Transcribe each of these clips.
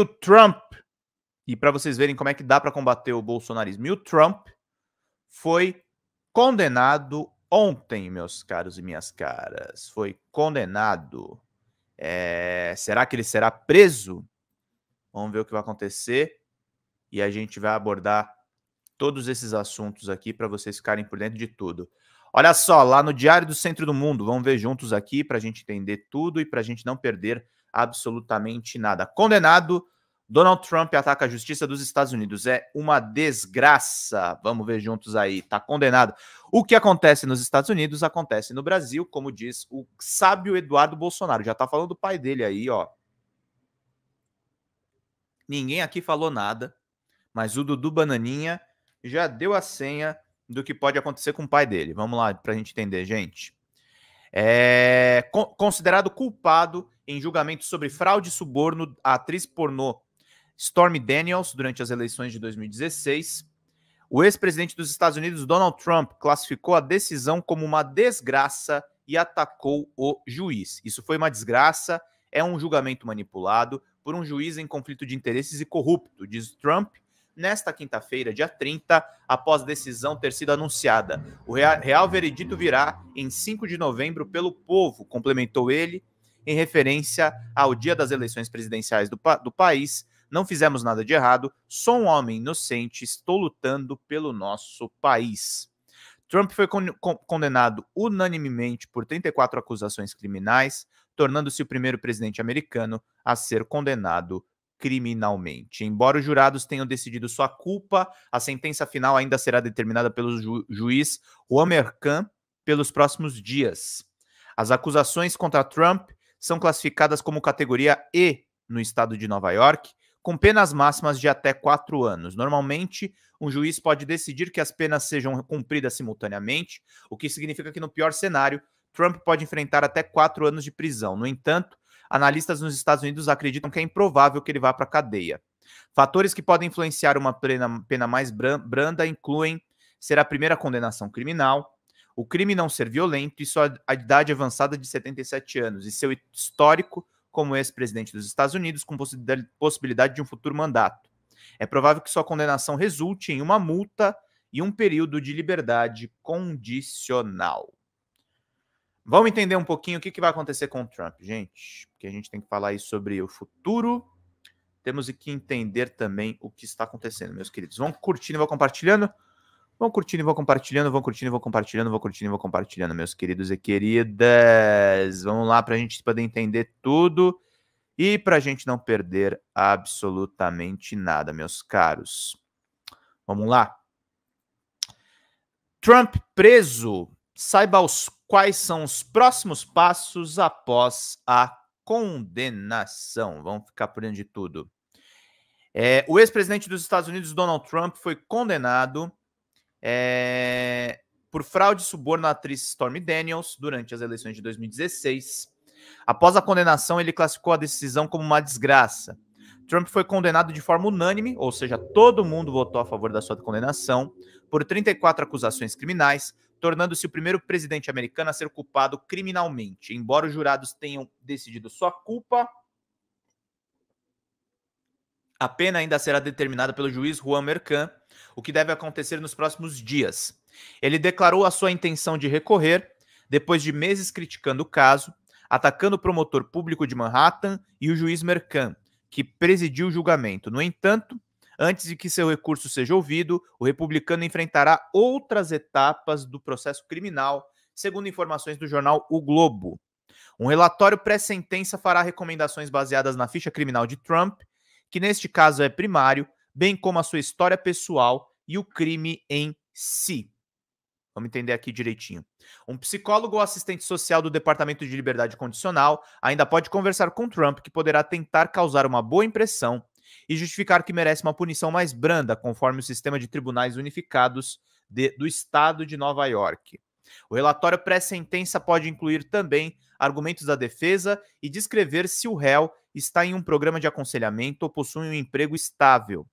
o Trump, e para vocês verem como é que dá para combater o bolsonarismo, e o Trump foi condenado ontem, meus caros e minhas caras. Foi condenado. É... Será que ele será preso? Vamos ver o que vai acontecer e a gente vai abordar todos esses assuntos aqui para vocês ficarem por dentro de tudo. Olha só, lá no Diário do Centro do Mundo, vamos ver juntos aqui para a gente entender tudo e para a gente não perder absolutamente nada. Condenado, Donald Trump ataca a justiça dos Estados Unidos. É uma desgraça. Vamos ver juntos aí. Tá condenado. O que acontece nos Estados Unidos acontece no Brasil, como diz o sábio Eduardo Bolsonaro. Já tá falando do pai dele aí, ó. Ninguém aqui falou nada, mas o Dudu Bananinha já deu a senha do que pode acontecer com o pai dele. Vamos lá, para a gente entender, gente. É, considerado culpado em julgamento sobre fraude e suborno à atriz pornô Stormy Daniels durante as eleições de 2016. O ex-presidente dos Estados Unidos, Donald Trump, classificou a decisão como uma desgraça e atacou o juiz. Isso foi uma desgraça, é um julgamento manipulado por um juiz em conflito de interesses e corrupto, diz Trump, nesta quinta-feira, dia 30, após a decisão ter sido anunciada. O real veredito virá em 5 de novembro pelo povo, complementou ele, em referência ao dia das eleições presidenciais do, pa do país. Não fizemos nada de errado, sou um homem inocente, estou lutando pelo nosso país. Trump foi con condenado unanimemente por 34 acusações criminais, tornando-se o primeiro presidente americano a ser condenado criminalmente. Embora os jurados tenham decidido sua culpa, a sentença final ainda será determinada pelo ju juiz Omer Mercan pelos próximos dias. As acusações contra Trump são classificadas como categoria E no estado de Nova York, com penas máximas de até quatro anos. Normalmente, um juiz pode decidir que as penas sejam cumpridas simultaneamente, o que significa que, no pior cenário, Trump pode enfrentar até quatro anos de prisão. No entanto, analistas nos Estados Unidos acreditam que é improvável que ele vá para a cadeia. Fatores que podem influenciar uma pena, pena mais branda incluem ser a primeira condenação criminal, o crime não ser violento e sua idade avançada de 77 anos e seu histórico como ex-presidente dos Estados Unidos com possibilidade de um futuro mandato. É provável que sua condenação resulte em uma multa e um período de liberdade condicional. Vamos entender um pouquinho o que, que vai acontecer com o Trump, gente, porque a gente tem que falar aí sobre o futuro. Temos que entender também o que está acontecendo, meus queridos. Vão curtindo, vão compartilhando. Vão curtindo e vão compartilhando, vão curtindo e vão compartilhando, vão curtindo e vão compartilhando, meus queridos e queridas. Vamos lá para a gente poder entender tudo e para a gente não perder absolutamente nada, meus caros. Vamos lá. Trump preso. Saiba os, quais são os próximos passos após a condenação. Vamos ficar por dentro de tudo. É, o ex-presidente dos Estados Unidos, Donald Trump, foi condenado é, por fraude e suborno à atriz Stormy Daniels durante as eleições de 2016. Após a condenação, ele classificou a decisão como uma desgraça. Trump foi condenado de forma unânime, ou seja, todo mundo votou a favor da sua condenação, por 34 acusações criminais, tornando-se o primeiro presidente americano a ser culpado criminalmente. Embora os jurados tenham decidido sua culpa, a pena ainda será determinada pelo juiz Juan Mercan, o que deve acontecer nos próximos dias. Ele declarou a sua intenção de recorrer, depois de meses criticando o caso, atacando o promotor público de Manhattan e o juiz Mercan, que presidiu o julgamento. No entanto, antes de que seu recurso seja ouvido, o republicano enfrentará outras etapas do processo criminal, segundo informações do jornal O Globo. Um relatório pré-sentença fará recomendações baseadas na ficha criminal de Trump que neste caso é primário, bem como a sua história pessoal e o crime em si. Vamos entender aqui direitinho. Um psicólogo ou assistente social do Departamento de Liberdade Condicional ainda pode conversar com Trump, que poderá tentar causar uma boa impressão e justificar que merece uma punição mais branda, conforme o sistema de tribunais unificados de, do estado de Nova York. O relatório pré-sentença pode incluir também argumentos da defesa e descrever se o réu está em um programa de aconselhamento ou possui um emprego estável.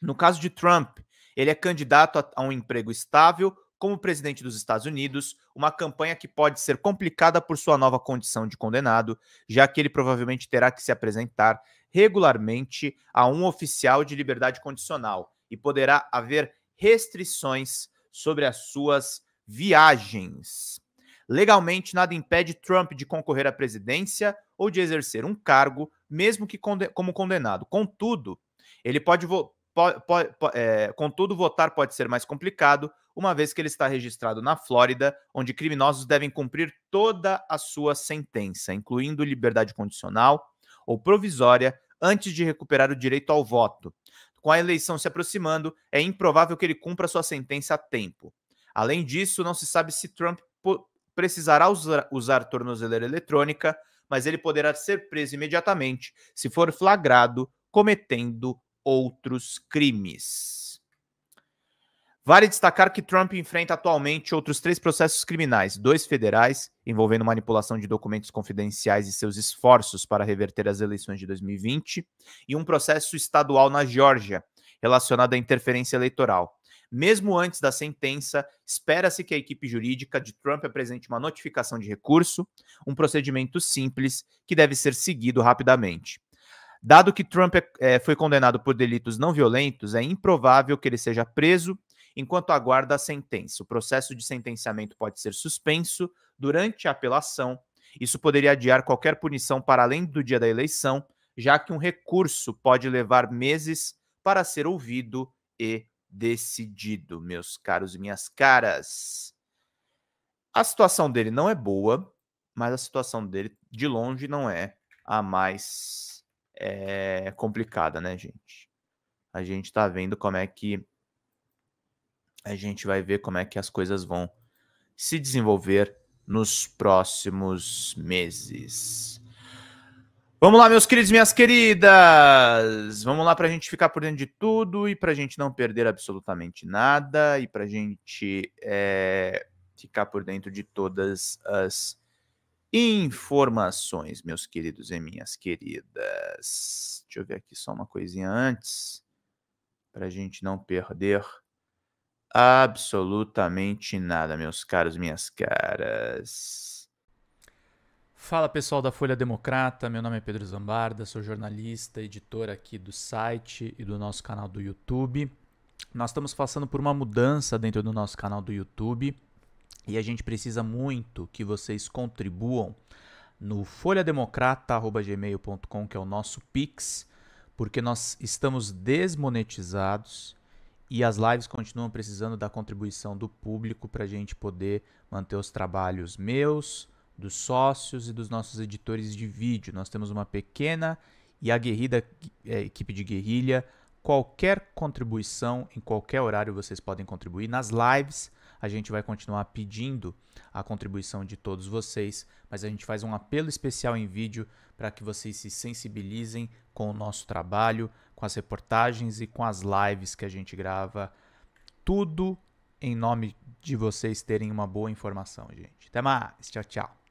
No caso de Trump, ele é candidato a, a um emprego estável como presidente dos Estados Unidos, uma campanha que pode ser complicada por sua nova condição de condenado, já que ele provavelmente terá que se apresentar regularmente a um oficial de liberdade condicional e poderá haver restrições sobre as suas viagens. Legalmente, nada impede Trump de concorrer à presidência ou de exercer um cargo, mesmo que conde como condenado. Contudo, ele pode, vo po po é, contudo, votar pode ser mais complicado, uma vez que ele está registrado na Flórida, onde criminosos devem cumprir toda a sua sentença, incluindo liberdade condicional ou provisória, antes de recuperar o direito ao voto. Com a eleição se aproximando, é improvável que ele cumpra sua sentença a tempo. Além disso, não se sabe se Trump precisará usar, usar tornozeleira eletrônica, mas ele poderá ser preso imediatamente se for flagrado cometendo outros crimes. Vale destacar que Trump enfrenta atualmente outros três processos criminais: dois federais, envolvendo manipulação de documentos confidenciais e seus esforços para reverter as eleições de 2020, e um processo estadual na Geórgia, relacionado à interferência eleitoral. Mesmo antes da sentença, espera-se que a equipe jurídica de Trump apresente uma notificação de recurso, um procedimento simples que deve ser seguido rapidamente. Dado que Trump é, é, foi condenado por delitos não violentos, é improvável que ele seja preso enquanto aguarda a sentença. O processo de sentenciamento pode ser suspenso durante a apelação. Isso poderia adiar qualquer punição para além do dia da eleição, já que um recurso pode levar meses para ser ouvido e decidido, meus caros e minhas caras. A situação dele não é boa, mas a situação dele de longe não é a mais é, complicada, né, gente? A gente tá vendo como é que a gente vai ver como é que as coisas vão se desenvolver nos próximos meses. Vamos lá, meus queridos, minhas queridas. Vamos lá para a gente ficar por dentro de tudo e para a gente não perder absolutamente nada e para a gente é, ficar por dentro de todas as informações, meus queridos e minhas queridas. Deixa eu ver aqui só uma coisinha antes para a gente não perder absolutamente nada, meus caros, minhas caras. Fala pessoal da Folha Democrata, meu nome é Pedro Zambarda, sou jornalista, editor aqui do site e do nosso canal do YouTube. Nós estamos passando por uma mudança dentro do nosso canal do YouTube e a gente precisa muito que vocês contribuam no folhademocrata.gmail.com, que é o nosso Pix, porque nós estamos desmonetizados e as lives continuam precisando da contribuição do público para a gente poder manter os trabalhos meus, dos sócios e dos nossos editores de vídeo. Nós temos uma pequena e aguerrida é, equipe de guerrilha. Qualquer contribuição, em qualquer horário, vocês podem contribuir. Nas lives, a gente vai continuar pedindo a contribuição de todos vocês, mas a gente faz um apelo especial em vídeo para que vocês se sensibilizem com o nosso trabalho, com as reportagens e com as lives que a gente grava. Tudo em nome de vocês terem uma boa informação, gente. Até mais. Tchau, tchau.